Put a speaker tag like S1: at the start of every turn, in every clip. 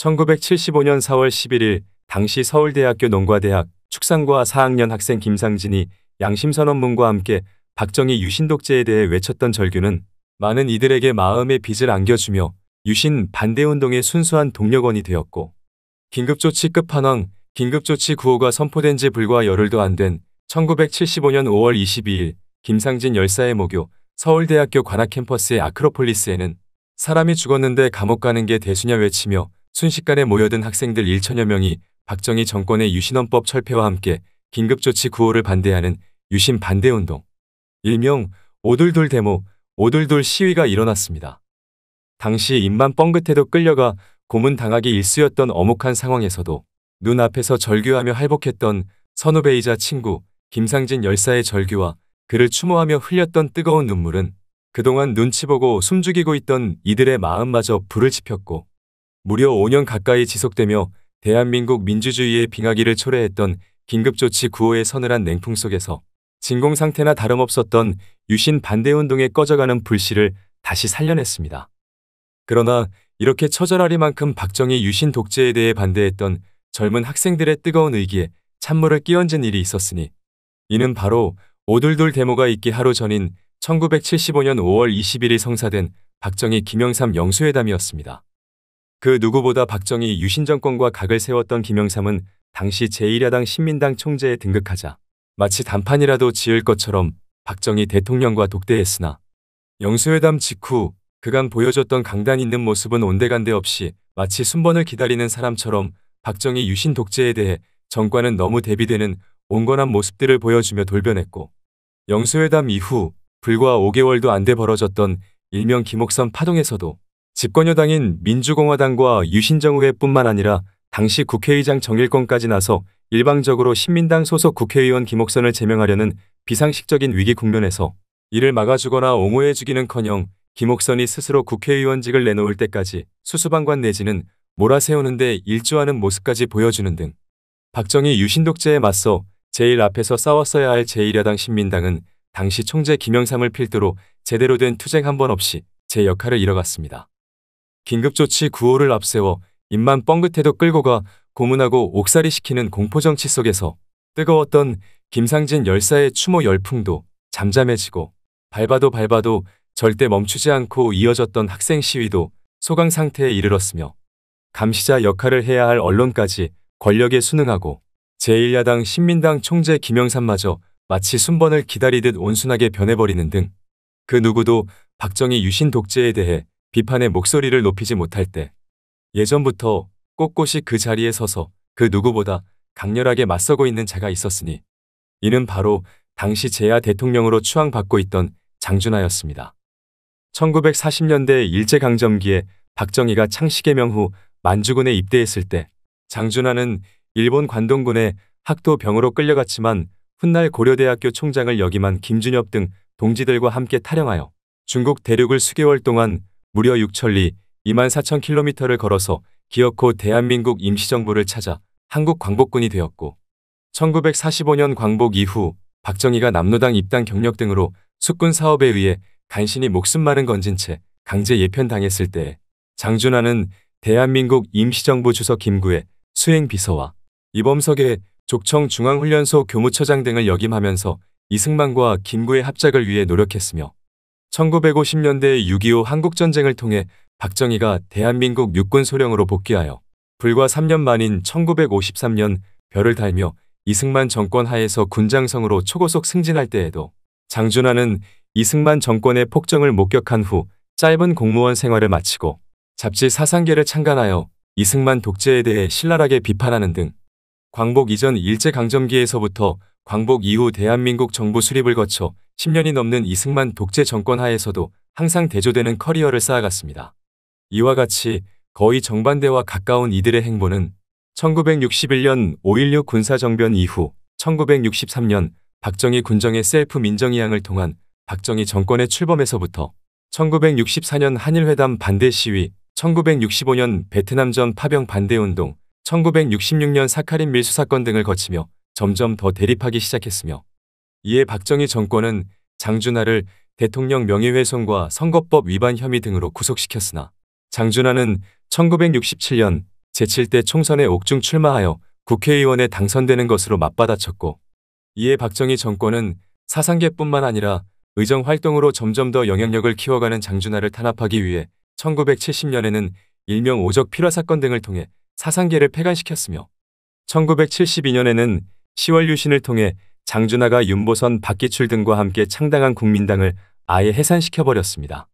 S1: 1975년 4월 11일 당시 서울대학교 농과대학 축산과 4학년 학생 김상진이 양심선언문과 함께 박정희 유신 독재에 대해 외쳤던 절규는 많은 이들에게 마음의 빚을 안겨주며 유신 반대운동의 순수한 동력원이 되었고 긴급조치 끝판왕 긴급조치 구호가 선포된 지 불과 열흘도 안 된 1975년 5월 22일 김상진 열사의 모교 서울대학교 관악캠퍼스의 아크로폴리스에는 사람이 죽었는데 감옥 가는 게 대수냐 외치며 순식간에 모여든 학생들 1천여 명이 박정희 정권의 유신헌법 철폐와 함께 긴급조치 구호를 반대하는 유신 반대운동, 일명 오돌돌 데모, 오돌돌 시위가 일어났습니다. 당시 입만 뻥긋해도 끌려가 고문당하기 일쑤였던 어묵한 상황에서도 눈앞에서 절규하며 할복했던 선후배이자 친구 김상진 열사의 절규와 그를 추모하며 흘렸던 뜨거운 눈물은 그동안 눈치 보고 숨죽이고 있던 이들의 마음마저 불을 지폈고 무려 5년 가까이 지속되며 대한민국 민주주의의 빙하기를 초래했던 긴급조치 구호의 서늘한 냉풍 속에서 진공 상태나 다름없었던 유신 반대운동에 꺼져가는 불씨를 다시 살려냈습니다. 그러나 이렇게 처절하리만큼 박정희 유신 독재에 대해 반대했던 젊은 학생들의 뜨거운 의기에 찬물을 끼얹은 일이 있었으니 이는 바로 오돌돌 데모가 있기 하루 전인 1975년 5월 21일 성사된 박정희 김영삼 영수회담이었습니다. 그 누구보다 박정희 유신 정권과 각을 세웠던 김영삼은 당시 제1야당 신민당 총재에 등극하자 마치 단판이라도 지을 것처럼 박정희 대통령과 독대했으나 영수회담 직후 그간 보여줬던 강단 있는 모습은 온데간데 없이 마치 순번을 기다리는 사람처럼 박정희 유신 독재에 대해 정권은 너무 대비되는 온건한 모습들을 보여주며 돌변했고 영수회담 이후 불과 5개월도 안 돼 벌어졌던 일명 김옥선 파동에서도 집권여당인 민주공화당과 유신정의회뿐만 아니라 당시 국회의장 정일권까지 나서 일방적으로 신민당 소속 국회의원 김옥선을 제명하려는 비상식적인 위기 국면에서 이를 막아주거나 옹호해주기는커녕 김옥선이 스스로 국회의원직을 내놓을 때까지 수수방관 내지는 몰아세우는데 일조하는 모습까지 보여주는 등 박정희 유신 독재에 맞서 제일 앞에서 싸웠어야 할 제1야당 신민당은 당시 총재 김영삼을 필두로 제대로 된 투쟁 한 번 없이 제 역할을 잃어갔습니다. 긴급조치 구호를 앞세워 입만 뻥긋해도 끌고 가 고문하고 옥살이 시키는 공포정치 속에서 뜨거웠던 김상진 열사의 추모 열풍도 잠잠해지고 밟아도 밟아도 절대 멈추지 않고 이어졌던 학생 시위도 소강 상태에 이르렀으며 감시자 역할을 해야 할 언론까지 권력에 순응하고 제1야당 신민당 총재 김영삼마저 마치 순번을 기다리듯 온순하게 변해버리는 등 그 누구도 박정희 유신 독재에 대해 비판의 목소리를 높이지 못할 때 예전부터 꼿꼿이 그 자리에 서서 그 누구보다 강렬하게 맞서고 있는 자가 있었으니 이는 바로 당시 제야 대통령으로 추앙받고 있던 장준하였습니다. 1940년대 일제강점기에 박정희가 창씨개명 후 만주군에 입대했을 때 장준하는 일본 관동군의 학도병으로 끌려갔지만 훗날 고려대학교 총장을 역임한 김준엽 등 동지들과 함께 탈영하여 중국 대륙을 수개월 동안 무려 6천리 24,000km를 걸어서 기어코 대한민국 임시정부를 찾아 한국 광복군이 되었고 1945년 광복 이후 박정희가 남로당 입당 경력 등으로 숙군 사업에 의해 간신히 목숨 마른 건진 채 강제 예편당했을 때 장준하는 대한민국 임시정부 주석 김구의 수행비서와 이범석의 족청 중앙훈련소 교무처장 등을 역임하면서 이승만과 김구의 합작을 위해 노력했으며 1950년대 6.25 한국전쟁을 통해 박정희가 대한민국 육군 소령으로 복귀하여 불과 3년 만인 1953년 별을 달며 이승만 정권 하에서 군장성으로 초고속 승진할 때에도 장준하는 이승만 정권의 폭정을 목격한 후 짧은 공무원 생활을 마치고 잡지 사상계를 창간하여 이승만 독재에 대해 신랄하게 비판하는 등 광복 이전 일제강점기에서부터 광복 이후 대한민국 정부 수립을 거쳐 10년이 넘는 이승만 독재 정권 하에서도 항상 대조되는 커리어를 쌓아갔습니다. 이와 같이 거의 정반대와 가까운 이들의 행보는 1961년 5.16 군사정변 이후 1963년 박정희 군정의 셀프 민정이양을 통한 박정희 정권의 출범에서부터 1964년 한일회담 반대 시위, 1965년 베트남전 파병 반대운동, 1966년 사카린 밀수 사건 등을 거치며 점점 더 대립하기 시작했으며 이에 박정희 정권은 장준하를 대통령 명예훼손과 선거법 위반 혐의 등으로 구속시켰으나 장준하는 1967년 제7대 총선에 옥중 출마하여 국회의원에 당선되는 것으로 맞받아쳤고 이에 박정희 정권은 사상계뿐만 아니라 의정 활동으로 점점 더 영향력을 키워가는 장준하를 탄압하기 위해 1970년에는 일명 오적 필화 사건 등을 통해 사상계를 폐간시켰으며 1972년에는 10월 유신을 통해 장준하가 윤보선 박기출 등과 함께 창당한 국민당을 아예 해산시켜버렸습니다.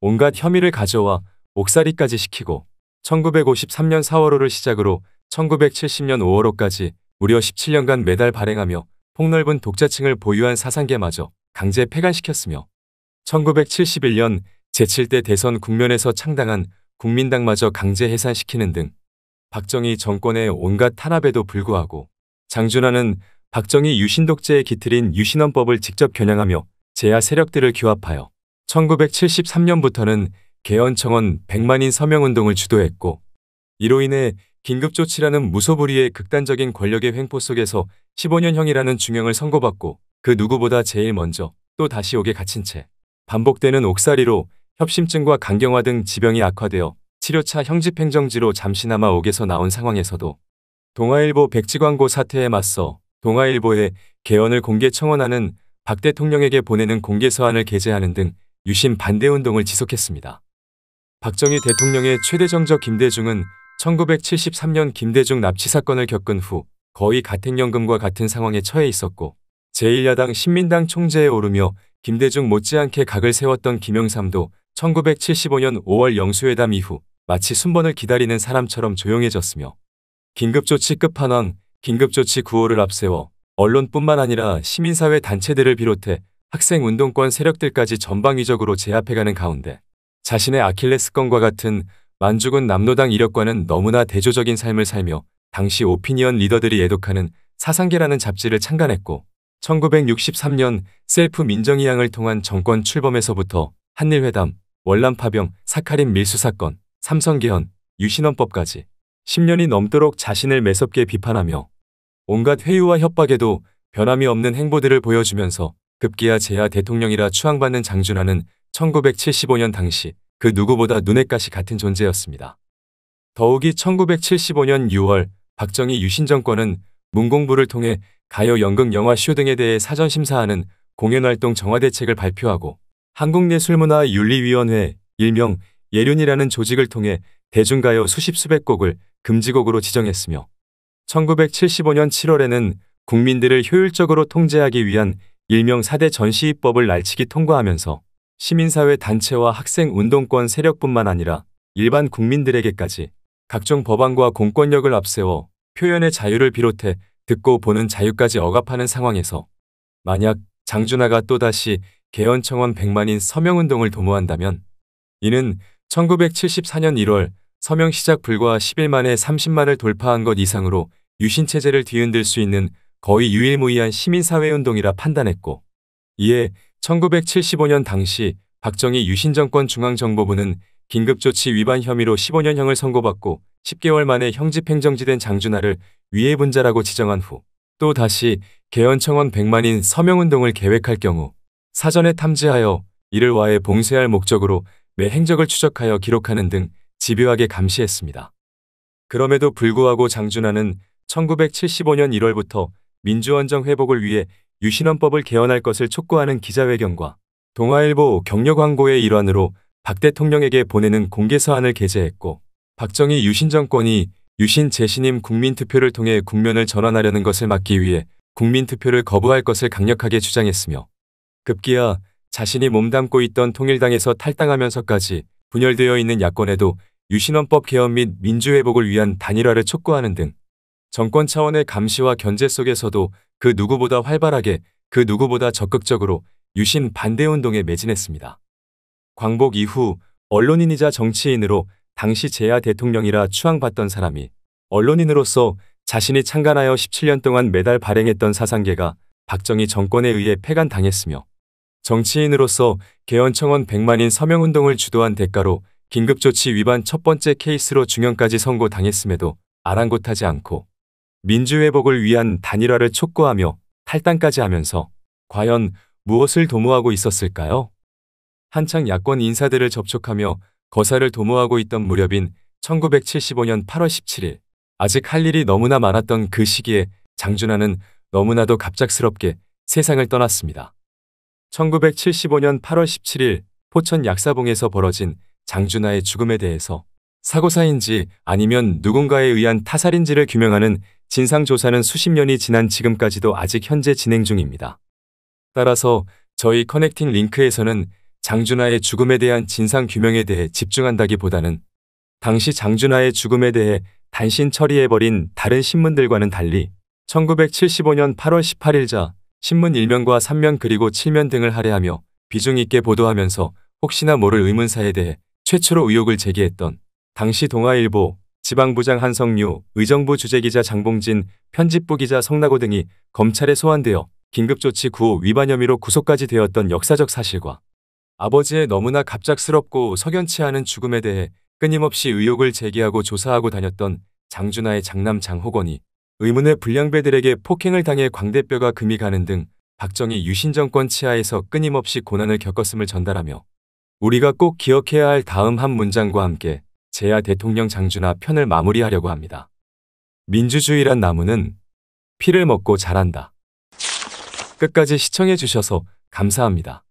S1: 온갖 혐의를 가져와 옥살이까지 시키고 1953년 4월호를 시작으로 1970년 5월호까지 무려 17년간 매달 발행하며 폭넓은 독자층을 보유한 사상계마저 강제 폐간시켰으며 1971년 제7대 대선 국면에서 창당한 국민당마저 강제 해산시키는 등 박정희 정권의 온갖 탄압에도 불구하고 장준하는 박정희 유신독재에 기틀인 유신헌법을 직접 겨냥하며 제야 세력들을 규합하여 1973년부터는 개헌청원 100만인 서명운동을 주도했고 이로 인해 긴급조치라는 무소불위의 극단적인 권력의 횡포 속에서 15년형이라는 중형을 선고받고 그 누구보다 제일 먼저 또 다시 옥에 갇힌 채 반복되는 옥살이로 협심증과 간경화 등 지병이 악화되어 치료차 형집행정지로 잠시나마 옥에서 나온 상황에서도 동아일보 백지광고 사태에 맞서 동아일보에 개헌을 공개 청원하는 박 대통령에게 보내는 공개 서한을 게재하는 등 유신 반대 운동을 지속했습니다. 박정희 대통령의 최대 정적 김대중은 1973년 김대중 납치 사건을 겪은 후 거의 가택연금과 같은 상황에 처해 있었고 제1야당 신민당 총재에 오르며 김대중 못지않게 각을 세웠던 김영삼도 1975년 5월 영수회담 이후 마치 순번을 기다리는 사람처럼 조용해졌으며 긴급조치 끝판왕 긴급조치 구호를 앞세워 언론뿐만 아니라 시민사회 단체들을 비롯해 학생운동권 세력들까지 전방위적으로 제압해가는 가운데 자신의 아킬레스건과 같은 만주군 남로당 이력과는 너무나 대조적인 삶을 살며 당시 오피니언 리더들이 애독하는 사상계라는 잡지를 창간했고 1963년 셀프 민정이양을 통한 정권 출범에서부터 한일회담, 월남파병, 사카린 밀수 사건, 삼성계헌 유신헌법까지 10년이 넘도록 자신을 매섭게 비판하며 온갖 회유와 협박에도 변함이 없는 행보들을 보여주면서 급기야 제야 대통령이라 추앙받는 장준하는 1975년 당시 그 누구보다 눈엣가시 같은 존재였습니다. 더욱이 1975년 6월 박정희 유신 정권은 문공부를 통해 가요, 연극, 영화, 쇼 등에 대해 사전 심사하는 공연활동 정화 대책을 발표하고 한국예술문화윤리위원회 일명 예륜이라는 조직을 통해 대중가요 수십 수백 곡을 금지곡으로 지정했으며 1975년 7월에는 국민들을 효율적으로 통제하기 위한 일명 4대 전시입법을 날치기 통과하면서 시민사회 단체와 학생 운동권 세력뿐만 아니라 일반 국민들에게까지 각종 법안과 공권력을 앞세워 표현의 자유를 비롯해 듣고 보는 자유까지 억압하는 상황에서 만약 장준하가 또다시 개헌청원 100만인 서명운동을 도모한다면 이는 1974년 1월 서명 시작 불과 10일 만에 30만을 돌파한 것 이상으로 유신체제를 뒤흔들 수 있는 거의 유일무이한 시민사회운동이라 판단했고 이에 1975년 당시 박정희 유신정권 중앙정보부는 긴급조치 위반 혐의로 15년형을 선고받고 10개월 만에 형집행정지된 장준하를 위해 분자라고 지정한 후 또 다시 개헌청원 100만인 서명운동을 계획할 경우 사전에 탐지하여 이를 와해 봉쇄할 목적으로 매 행적을 추적하여 기록하는 등 집요하게 감시했습니다. 그럼에도 불구하고 장준하는 1975년 1월부터 민주원정 회복을 위해 유신헌법을 개헌할 것을 촉구하는 기자회견과 동아일보 경력광고의 일환으로 박 대통령에게 보내는 공개서한을 게재했고 박정희 유신정권이 유신 재신임 국민투표를 통해 국면을 전환하려는 것을 막기 위해 국민투표를 거부할 것을 강력하게 주장했으며 급기야 자신이 몸담고 있던 통일당에서 탈당하면서까지 분열되어 있는 야권에도 유신헌법 개헌 및 민주회복을 위한 단일화를 촉구하는 등 정권 차원의 감시와 견제 속에서도 그 누구보다 활발하게 그 누구보다 적극적으로 유신 반대운동에 매진했습니다. 광복 이후 언론인이자 정치인으로 당시 제야 대통령이라 추앙받던 사람이 언론인으로서 자신이 창간하여 17년 동안 매달 발행했던 사상계가 박정희 정권에 의해 폐간당했으며 정치인으로서 개헌청원 100만인 서명운동을 주도한 대가로 긴급조치 위반 첫 번째 케이스로 중형까지 선고당했음에도 아랑곳하지 않고 민주회복을 위한 단일화를 촉구하며 탈당까지 하면서 과연 무엇을 도모하고 있었을까요? 한창 야권 인사들을 접촉하며 거사를 도모하고 있던 무렵인 1975년 8월 17일 아직 할 일이 너무나 많았던 그 시기에 장준하는 너무나도 갑작스럽게 세상을 떠났습니다. 1975년 8월 17일 포천 약사봉에서 벌어진 장준하의 죽음에 대해서 사고사인지 아니면 누군가에 의한 타살인지를 규명하는 진상조사는 수십 년이 지난 지금까지도 아직 현재 진행 중입니다. 따라서 저희 커넥팅 링크에서는 장준하의 죽음에 대한 진상 규명에 대해 집중한다기보다는 당시 장준하의 죽음에 대해 단신 처리해버린 다른 신문들과는 달리 1975년 8월 18일자 신문 1면과 3면 그리고 7면 등을 할애하며 비중 있게 보도하면서 혹시나 모를 의문사에 대해 최초로 의혹을 제기했던 당시 동아일보 지방부장 한성류 의정부 주재기자 장봉진, 편집부 기자 성나고 등이 검찰에 소환되어 긴급조치 구호 위반 혐의로 구속까지 되었던 역사적 사실과 아버지의 너무나 갑작스럽고 석연치 않은 죽음에 대해 끊임없이 의혹을 제기하고 조사하고 다녔던 장준하의 장남 장호건이 의문의 불량배들에게 폭행을 당해 광대뼈가 금이 가는 등 박정희 유신정권 치하에서 끊임없이 고난을 겪었음을 전달하며 우리가 꼭 기억해야 할 다음 한 문장과 함께 제야 대통령 장준하 편을 마무리하려고 합니다. 민주주의란 나무는 피를 먹고 자란다. 끝까지 시청해 주셔서 감사합니다.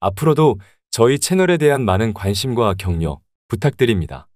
S1: 앞으로도 저희 채널에 대한 많은 관심과 격려 부탁드립니다.